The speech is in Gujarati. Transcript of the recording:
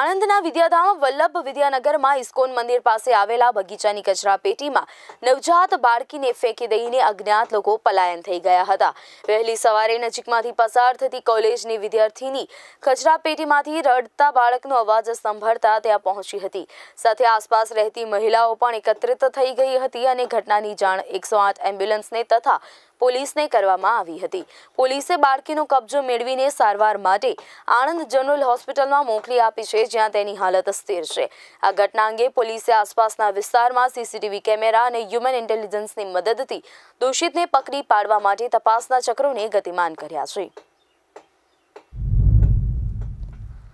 આણંદના વિદ્યાધામ વલ્લભ વિદ્યાનગરમાં ઇસ્કોન મંદિર પાસે આવેલા બગીચાની કચરાપેટીમાં નવજાત બાળકીને ફેંકી દઈને અજ્ઞાત લોકો પલાયન થઈ ગયા હતા વહેલી સવારે નજીકમાંથી પસાર થતી કોલેજની વિદ્યાર્થીની કચરાપેટીમાંથી રડતા બાળકનો અવાજ સંભળતા ત્યાં પહોંચી હતી સાથે આસપાસ રહેતી મહિલાઓ પણ એકત્રિત થઈ ગઈ હતી અને ઘટનાની જાણ એકસો આઠ એમ્બ્યુલન્સને તથા પોલીસને કરવામાં આવી હતી પોલીસે બાળકીનો કબજો મેળવીને સારવાર માટે આણંદ જનરલ હોસ્પિટલમાં મોકલી આપી છે જ્યાં તેની હાલત સ્થિર છે આ ઘટના અંગે પોલીસે આસપાસના વિસ્તારમાં સીસીટીવી કેમેરા અને હ્યુમન ઇન્ટેલિજન્સની મદદથી દોષિતને પકડી પાડવા માટે તપાસના ચક્રોને ગતિમાન કર્યા છે